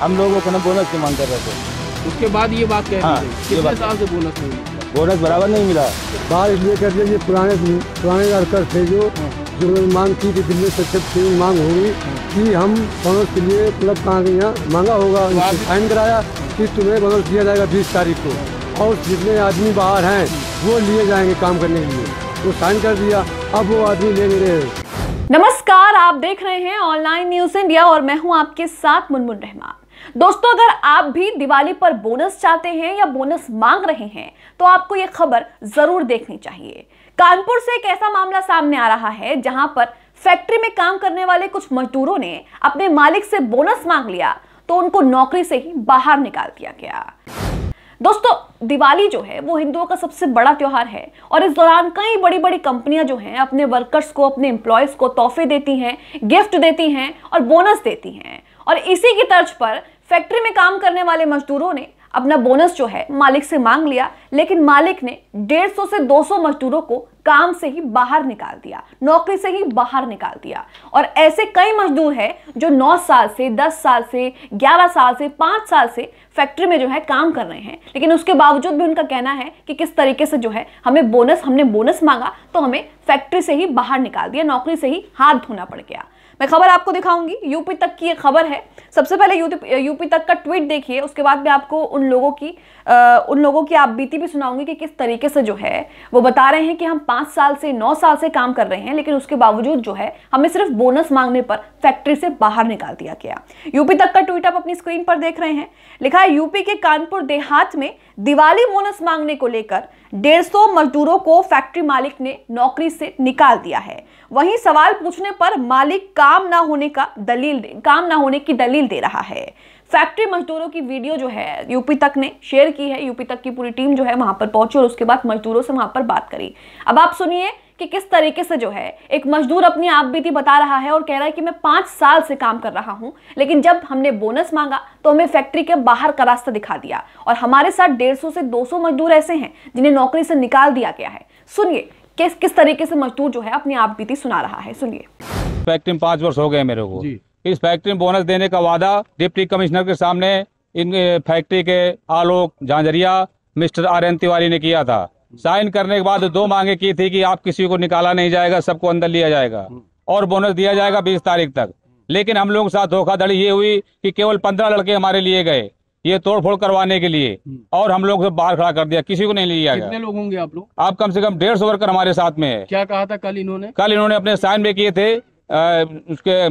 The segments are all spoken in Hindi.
हम लोगों को ना बोनस की मांग कर रहे थे उसके बाद ये बात कह हाँ, कितने साल से बोनस नहीं मिला बोनस बराबर नहीं मिला बात इसलिए कर रहे पुराने पुराने वर्कर थे जो हाँ। जो मांग की थी दिल्ली सचिव से मांग होगी हाँ। कि हम बोनस के लिए क्लब कहाँ यहाँ मांगा होगा साइन तो कराया कि तुम्हें बोनस दिया जाएगा बीस तारीख को और जितने आदमी बाहर हैं वो लिए जाएंगे काम करने के लिए वो तो साइन कर दिया अब वो आदमी ले नहीं रहे नमस्कार आप देख रहे हैं ऑनलाइन न्यूज इंडिया और मैं हूं आपके साथ मुनमुन रहमान दोस्तों अगर आप भी दिवाली पर बोनस चाहते हैं या बोनस मांग रहे हैं तो आपको यह खबर जरूर देखनी चाहिए कानपुर से एक ऐसा मामला सामने आ रहा है जहां पर फैक्ट्री में काम करने वाले कुछ मजदूरों ने अपने मालिक से बोनस मांग लिया तो उनको नौकरी से ही बाहर निकाल दिया गया दोस्तों दिवाली जो है वो हिंदुओं का सबसे बड़ा त्यौहार है और इस दौरान कई बड़ी बड़ी कंपनियां जो हैं अपने वर्कर्स को अपने एम्प्लॉयज़ को तोहफे देती हैं गिफ्ट देती हैं और बोनस देती हैं और इसी की तर्ज पर फैक्ट्री में काम करने वाले मजदूरों ने अपना बोनस जो है मालिक से मांग लिया लेकिन मालिक ने 150 से 200 मजदूरों को काम से ही बाहर निकाल दिया नौकरी से ही बाहर निकाल दिया और ऐसे कई मजदूर हैं जो 9 साल से 10 साल से 11 साल से 5 साल से फैक्ट्री में जो है काम कर रहे हैं लेकिन उसके बावजूद भी उनका कहना है कि किस तरीके से जो है हमें बोनस हमने बोनस मांगा तो हमें फैक्ट्री से ही बाहर निकाल दिया नौकरी से ही हाथ धोना पड़ गया मैं खबर आपको दिखाऊंगी यूपी तक की खबर है सबसे पहले यूपी तक का ट्वीट देखिए उसके बाद में आपको उन लोगों की आ, उन लोगों की आप बीती भी सुनाऊंगी कि किस तरीके से जो है वो बता रहे हैं कि हम पांच साल से नौ साल से काम कर रहे हैं लेकिन उसके बावजूद जो है हमें सिर्फ बोनस मांगने पर फैक्ट्री से बाहर निकाल दिया गया यूपी तक का ट्वीट आप अपनी स्क्रीन पर देख रहे हैं लिखा है यूपी के कानपुर देहात में दिवाली बोनस मांगने को लेकर डेढ़ सौ मजदूरों को फैक्ट्री मालिक ने नौकरी से निकाल दिया है वहीं सवाल पूछने पर मालिक काम ना होने का दलील काम ना होने की दलील दे रहा है फैक्ट्री मजदूरों की वीडियो जो है यूपी तक ने शेयर की है यूपी तक की पूरी टीम जो है वहां पर पहुंची और उसके बाद मजदूरों से वहां पर बात करी अब आप सुनिए कि किस तरीके से जो है एक मजदूर अपनी आप बीती बता रहा है और कह रहा है कि मैं पांच साल से काम कर रहा हूं लेकिन जब हमने बोनस मांगा तो हमें फैक्ट्री के बाहर का रास्ता दिखा दिया और हमारे साथ डेढ़ से दो मजदूर ऐसे हैं जिन्हें नौकरी से निकाल दिया गया है सुनिए किस किस तरीके से मजदूर जो है अपनी आप बीती सुना रहा है सुनिए फैक्ट्री में पांच वर्ष हो गए मेरे को इस फैक्ट्री में बोनस देने का वादा डिप्टी कमिश्नर के सामने इन फैक्ट्री के Alok Jhanjharia mister R N Tiwari ने किया था साइन करने के बाद दो मांगे की थी कि आप किसी को निकाला नहीं जाएगा सबको अंदर लिया जाएगा हम्म। और बोनस दिया जाएगा बीस तारीख तक लेकिन हम लोगों के साथ धोखाधड़ी ये हुई कि केवल पंद्रह लड़के हमारे लिए गए ये तोड़फोड़ करवाने के लिए हम्म। और हम लोग बाहर खड़ा कर दिया किसी को नहीं लिया कितने लोग होंगे आप लोग आप कम से कम डेढ़ सौ वर्कर हमारे साथ में है क्या कहा था कल इन्होंने कल इन्होंने अपने साइन में किए थे आ, उसके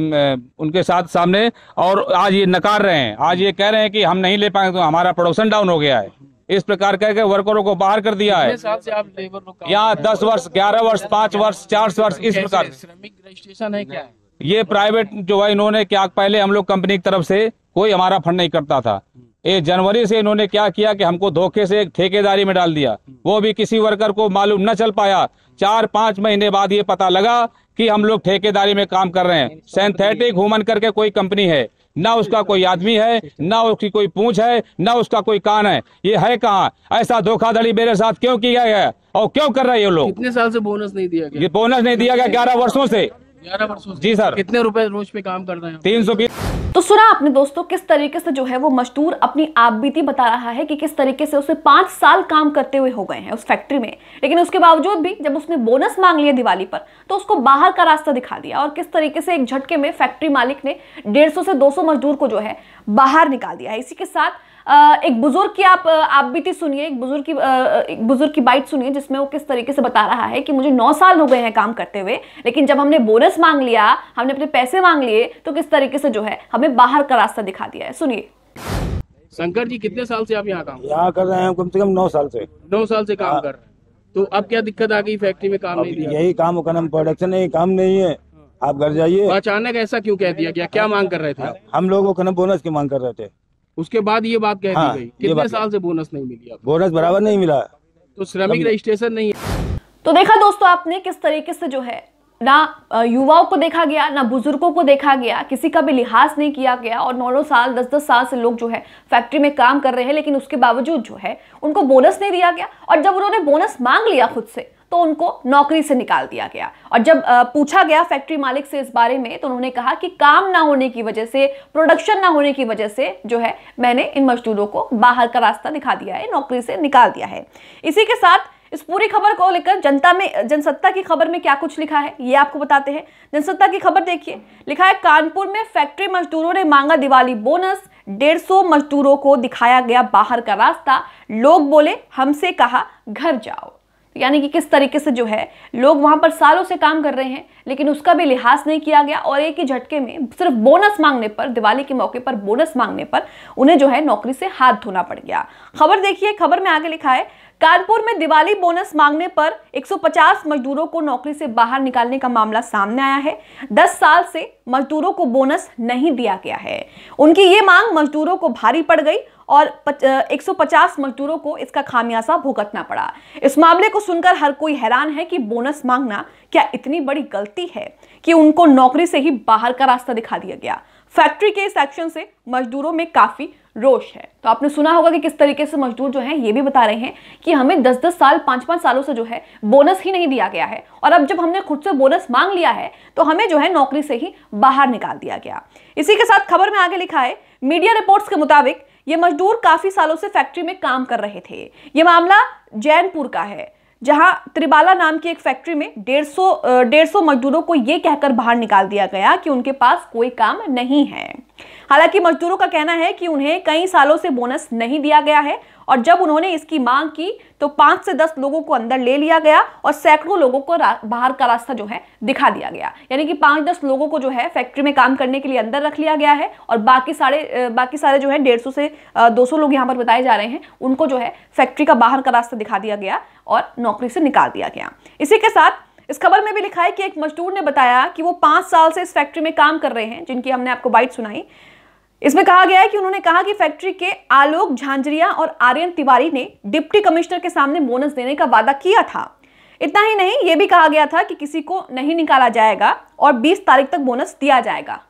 उनके साथ सामने और आज ये नकार रहे हैं आज ये कह रहे हैं कि हम नहीं ले पाएंगे तो हमारा प्रोडक्शन डाउन हो गया है इस प्रकार कह वर्करों को बाहर कर दिया है यहाँ दस वर्ष ग्यारह वर्ष पाँच वर्ष चार वर्ष इस प्रकार श्रमिक रजिस्ट्रेशन है क्या ये प्राइवेट जो है इन्होंने क्या पहले हम लोग कंपनी की तरफ से कोई हमारा फंड नहीं करता था ये जनवरी से इन्होंने क्या किया कि हमको धोखे से ठेकेदारी में डाल दिया वो भी किसी वर्कर को मालूम न चल पाया चार पांच महीने बाद ये पता लगा कि हम लोग ठेकेदारी में काम कर रहे हैं सिंथेटिक ह्यूमन करके कोई कंपनी है ना उसका कोई आदमी है ना उसकी कोई पूछ है ना उसका कोई कान है ये है कहाँ ऐसा धोखाधड़ी मेरे साथ क्यों किया गया और क्यों कर रहे हैं ये लोग कितने साल से बोनस नहीं दिया गया ये बोनस नहीं दिया गया ग्यारह वर्षों से ग्यारह वर्षों जी सर कितने रुपए रोज पे काम कर रहे हैं तीन सौ सुना आपने दोस्तों किस तरीके से जो है वो मजदूर अपनी आप बीती बता रहा है कि किस तरीके से उसे पांच साल काम करते हुए हो गए हैं उस फैक्ट्री में लेकिन उसके बावजूद भी जब उसने बोनस मांग लिया दिवाली पर तो उसको बाहर का रास्ता दिखा दिया और किस तरीके से एक झटके में फैक्ट्री मालिक ने डेढ़ से दो मजदूर को जो है बाहर निकाल दिया है इसी के साथ एक बुजुर्ग की आप आप बीती सुनिए एक बुजुर्ग की एक बुजुर्ग की बाइट सुनिए जिसमें वो किस तरीके से बता रहा है कि मुझे नौ साल हो गए हैं काम करते हुए लेकिन जब हमने बोनस मांग लिया हमने अपने पैसे मांग लिए तो किस तरीके से जो है हमें बाहर का रास्ता दिखा दिया है सुनिए शंकर जी कितने साल से आप यहाँ काम यहाँ कर रहे हैं कम से कम नौ साल से नौ साल से काम हाँ। कर रहे हैं तो अब क्या दिक्कत आ गई फैक्ट्री में काम नहीं यही काम प्रोडक्शन नहीं काम नहीं है आप घर जाइए तो अचानक ऐसा क्यों कह दिया गया क्या मांग कर रहे थे हम लोगों को ना बोनस की मांग कर रहे थे उसके बाद ये बात कह हाँ, दी गई कितने साल से बोनस नहीं मिली आपको बोनस बराबर नहीं मिला तो श्रमिक रजिस्ट्रेशन नहीं है तो देखा दोस्तों आपने किस तरीके से जो है ना युवाओं को देखा गया ना बुजुर्गों को देखा गया किसी का भी लिहाज नहीं किया गया और नौ नौ साल दस दस साल से लोग जो है फैक्ट्री में काम कर रहे हैं लेकिन उसके बावजूद जो है उनको बोनस नहीं दिया गया और जब उन्होंने बोनस मांग लिया खुद से तो उनको नौकरी से निकाल दिया गया और जब पूछा गया फैक्ट्री मालिक से इस बारे में तो उन्होंने कहा कि काम ना होने की वजह से प्रोडक्शन ना होने की वजह से जो है मैंने इन मजदूरों को बाहर का रास्ता दिखा दिया है नौकरी से निकाल दिया है इसी के साथ इस पूरी खबर को लेकर जनता में जनसत्ता की खबर में क्या कुछ लिखा है ये आपको बताते हैं जनसत्ता की खबर देखिए लिखा है कानपुर में फैक्ट्री मजदूरों ने मांगा दिवाली बोनस डेढ़ सौ मजदूरों को दिखाया गया बाहर का रास्ता लोग बोले हमसे कहा घर जाओ यानी कि किस तरीके से जो है लोग वहां पर सालों से काम कर रहे हैं लेकिन उसका भी लिहाज नहीं किया गया और एक ही झटके में सिर्फ बोनस मांगने पर दिवाली के मौके पर बोनस मांगने पर उन्हें जो है नौकरी से हाथ धोना पड़ गया खबर देखिए खबर में आगे लिखा है कानपुर में दिवाली बोनस मांगने पर 150 मजदूरों को नौकरी से बाहर निकालने का मामला सामने आया है 10 साल से मजदूरों को बोनस नहीं दिया गया है उनकी ये मांग मजदूरों को भारी पड़ गई और 150 मजदूरों को इसका खामियाजा भुगतना पड़ा इस मामले को सुनकर हर कोई हैरान है कि बोनस मांगना क्या इतनी बड़ी गलती है कि उनको नौकरी से ही बाहर का रास्ता दिखा दिया गया फैक्ट्री के इस एक्शन से मजदूरों में काफी रोष है तो आपने सुना होगा कि किस तरीके से मजदूर जो हैं ये भी बता रहे हैं कि हमें 10-10 साल 5-5 सालों से जो है बोनस ही नहीं दिया गया है और अब जब हमने खुद से बोनस मांग लिया है तो हमें जो है नौकरी से ही बाहर निकाल दिया गया इसी के साथ खबर में आगे लिखा है मीडिया रिपोर्ट्स के मुताबिक ये मजदूर काफी सालों से फैक्ट्री में काम कर रहे थे ये मामला जैनपुर का है जहां त्रिबाला नाम की एक फैक्ट्री में डेढ़ सौ डेढ़ सौ मजदूरों को ये कहकर बाहर निकाल दिया गया कि उनके पास कोई काम नहीं है हालांकि मजदूरों का कहना है कि उन्हें कई सालों से बोनस नहीं दिया गया है और जब उन्होंने इसकी मांग की तो पांच से दस लोगों को अंदर ले लिया गया और सैकड़ों लोगों को बाहर का रास्ता जो है दिखा दिया गया यानी कि पांच दस लोगों को जो है फैक्ट्री में काम करने के लिए अंदर रख लिया गया है और बाकी सारे बाकी सारे जो है डेढ़ सौ से दो सौ लोग यहाँ पर बताए जा रहे हैं उनको जो है फैक्ट्री का बाहर का रास्ता दिखा दिया गया और नौकरी से निकाल दिया गया इसी के साथ इस खबर में भी लिखा है कि एक मजदूर ने बताया कि वो पांच साल से इस फैक्ट्री में काम कर रहे हैं जिनकी हमने आपको बाइट सुनाई इसमें कहा गया है कि उन्होंने कहा कि फैक्ट्री के आलोक झांझरिया और आर्यन तिवारी ने डिप्टी कमिश्नर के सामने बोनस देने का वादा किया था इतना ही नहीं ये भी कहा गया था कि किसी को नहीं निकाला जाएगा और 20 तारीख तक बोनस दिया जाएगा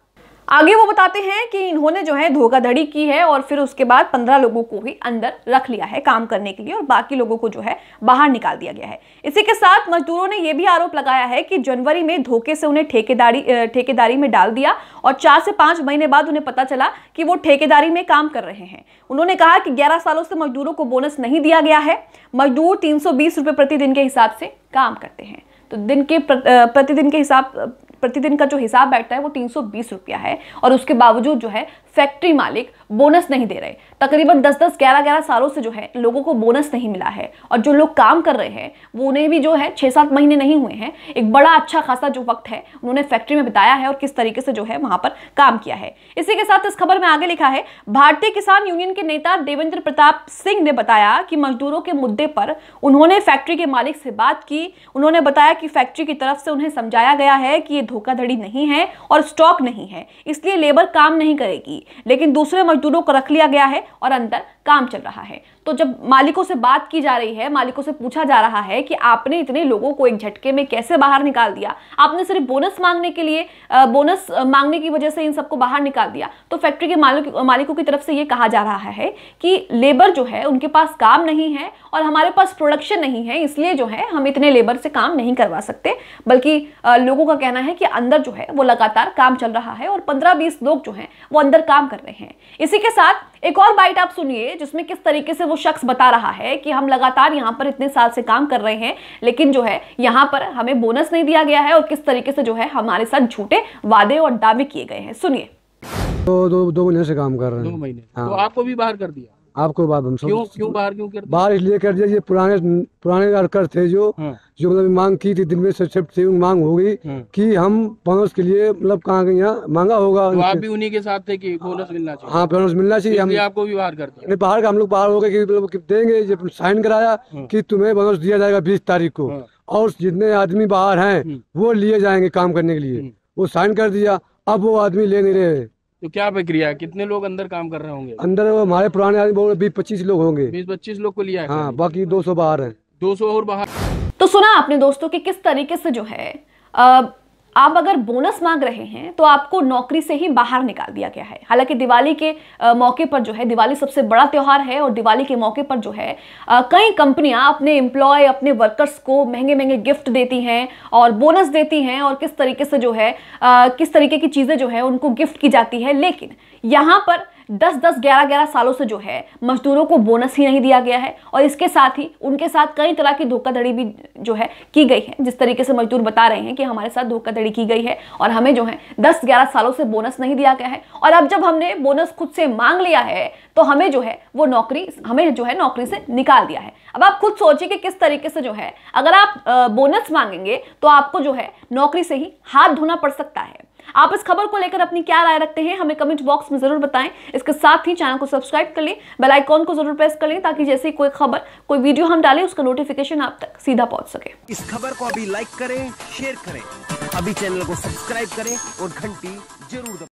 आगे वो बताते हैं कि इन्होंने जो है धोखाधड़ी की है और फिर उसके बाद पंद्रह लोगों को ही अंदर रख लिया है काम करने के लिए और बाकी लोगों को जो है बाहर निकाल दिया गया है इसी के साथ मजदूरों ने यह भी आरोप लगाया है कि जनवरी में धोखे से उन्हें ठेकेदारी ठेकेदारी में डाल दिया और चार से पाँच महीने बाद उन्हें पता चला कि वो ठेकेदारी में काम कर रहे हैं उन्होंने कहा कि ग्यारह सालों से मजदूरों को बोनस नहीं दिया गया है मजदूर तीन सौ बीस रुपये के हिसाब से काम करते हैं तो दिन के प्रतिदिन के हिसाब प्रतिदिन का जो हिसाब बैठता है वो तीन सौ है और उसके बावजूद जो है फैक्ट्री मालिक बोनस नहीं दे रहे तकरीबन 10-10, 11-11 सालों से जो है लोगों को बोनस नहीं मिला है और जो लोग काम कर रहे हैं वो उन्हें भी जो है छः सात महीने नहीं हुए हैं एक बड़ा अच्छा खासा जो वक्त है उन्होंने फैक्ट्री में बिताया है और किस तरीके से जो है वहाँ पर काम किया है इसी के साथ इस खबर में आगे लिखा है भारतीय किसान यूनियन के नेता देवेंद्र प्रताप सिंह ने बताया कि मजदूरों के मुद्दे पर उन्होंने फैक्ट्री के मालिक से बात की उन्होंने बताया कि फैक्ट्री की तरफ से उन्हें समझाया गया है कि ये धोखाधड़ी नहीं है और स्टॉक नहीं है इसलिए लेबर काम नहीं करेगी लेकिन दूसरे मजदूरों को रख लिया गया है और अंदर काम चल रहा है तो जब मालिकों से बात की जा रही है मालिकों से पूछा जा रहा है कि आपने इतने लोगों को एक झटके में कैसे बाहर निकाल दिया आपने सिर्फ बोनस मांगने के लिए बोनस मांगने की वजह से इन सबको बाहर निकाल दिया तो फैक्ट्री के मालिक मालिकों की तरफ से ये कहा जा रहा है कि लेबर जो है उनके पास काम नहीं है और हमारे पास प्रोडक्शन नहीं है इसलिए जो है हम इतने लेबर से काम नहीं करवा सकते बल्कि लोगों का कहना है कि अंदर जो है वो लगातार काम चल रहा है और पंद्रह बीस लोग जो हैं वो अंदर काम कर रहे हैं इसी के साथ एक और बाइट आप सुनिए जिसमें किस तरीके से वो शख्स बता रहा है कि हम लगातार यहाँ पर इतने साल से काम कर रहे हैं लेकिन जो है यहाँ पर हमें बोनस नहीं दिया गया है और किस तरीके से जो है हमारे साथ झूठे वादे और दावे किए गए हैं सुनिए दो दो महीने से काम कर रहे हैं दो महीने तो हाँ। तो आपको भी बाहर कर दिया आपको बात हम क्यों क्यों बाहर क्यों कर बाहर इसलिए कर दिया ये पुराने पुराने वर्कर थे जो हाँ। जो मतलब मांग की थी दिन में शिफ्ट थी मांग हो गई हाँ। कि हम बोनस के लिए मतलब कहाँ गए यहाँ मांगा होगा तो आप भी उन्हीं के साथ थे कि बोनस हाँ। मिलना चाहिए हाँ बोनस मिलना चाहिए हम आपको भी बाहर कर दिया बाहर का हम लोग बाहर हो गए कि मतलब देंगे जब साइन कराया कि तुम्हें बोनस दिया जाएगा बीस तारीख को और जितने आदमी बाहर हैं वो लिए जाएंगे काम करने के लिए वो साइन कर दिया अब वो आदमी ले नहीं रहे तो क्या प्रक्रिया है कितने लोग अंदर काम कर रहे होंगे अंदर हमारे पुराने आदमी बीस पच्चीस लोग होंगे बीस पच्चीस लोग को लिया है हाँ, बाकी दो सौ बाहर है दो सौ और बाहर तो सुना आपने दोस्तों की किस तरीके से जो है आ, आप अगर बोनस मांग रहे हैं तो आपको नौकरी से ही बाहर निकाल दिया गया है हालांकि दिवाली के मौके पर जो है दिवाली सबसे बड़ा त्यौहार है और दिवाली के मौके पर जो है कई कंपनियां अपने एम्प्लॉय अपने वर्कर्स को महंगे महंगे गिफ्ट देती हैं और बोनस देती हैं और किस तरीके से जो है किस तरीके की चीज़ें जो है उनको गिफ्ट की जाती है लेकिन यहाँ पर दस दस ग्यारह ग्यारह सालों से जो है मजदूरों को बोनस ही नहीं दिया गया है और इसके साथ ही उनके साथ कई तरह की धोखाधड़ी भी जो है की गई है जिस तरीके से मजदूर बता रहे हैं कि हमारे साथ धोखाधड़ी की गई है और हमें जो है दस ग्यारह सालों से बोनस नहीं दिया गया है और अब जब हमने बोनस खुद से मांग लिया है तो हमें जो है वो नौकरी हमें जो है नौकरी से निकाल दिया है अब आप खुद सोचिए कि किस तरीके से जो है अगर आप बोनस मांगेंगे तो आपको जो है नौकरी से ही हाथ धोना पड़ सकता है आप इस खबर को लेकर अपनी क्या राय रखते हैं हमें कमेंट बॉक्स में जरूर बताएं इसके साथ ही चैनल को सब्सक्राइब कर लें बेल आइकॉन को जरूर प्रेस कर लें ताकि जैसे ही कोई खबर कोई वीडियो हम डालें उसका नोटिफिकेशन आप तक सीधा पहुंच सके इस खबर को अभी लाइक करें शेयर करें अभी चैनल को सब्सक्राइब करें और घंटी जरूर